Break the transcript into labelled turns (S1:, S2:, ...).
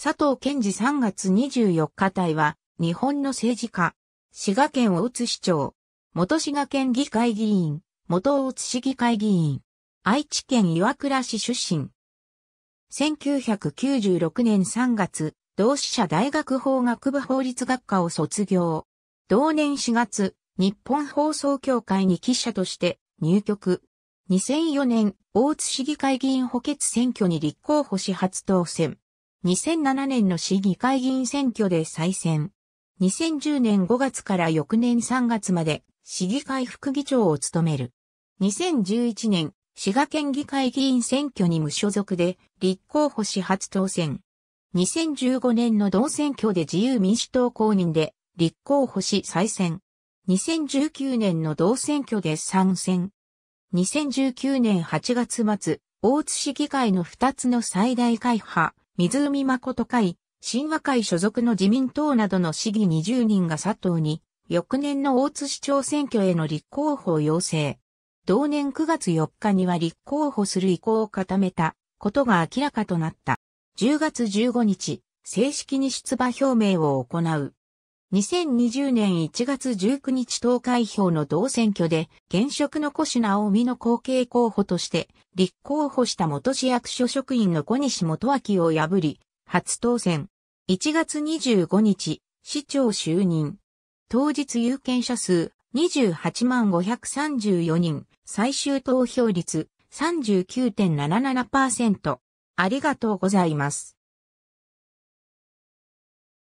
S1: 佐藤健治3月24日隊は、日本の政治家、滋賀県大津市長、元滋賀県議会議員、元大津市議会議員、愛知県岩倉市出身。1996年3月、同志社大学法学部法律学科を卒業。同年4月、日本放送協会に記者として入局。2004年、大津市議会議員補欠選挙に立候補し初当選。2007年の市議会議員選挙で再選。2010年5月から翌年3月まで市議会副議長を務める。2011年、滋賀県議会議員選挙に無所属で立候補し初当選。2015年の同選挙で自由民主党公認で立候補し再選。2019年の同選挙で参戦。2019年8月末、大津市議会の2つの最大会派、湖誠会、神和会所属の自民党などの市議20人が佐藤に、翌年の大津市長選挙への立候補を要請。同年9月4日には立候補する意向を固めたことが明らかとなった。10月15日、正式に出馬表明を行う。2020年1月19日投開票の同選挙で、現職の小品を美の後継候補として、立候補した元市役所職員の小西元明を破り、初当選。1月25日、市長就任。当日有権者数28万534人、最終投票率39.77%。ありがとうございます。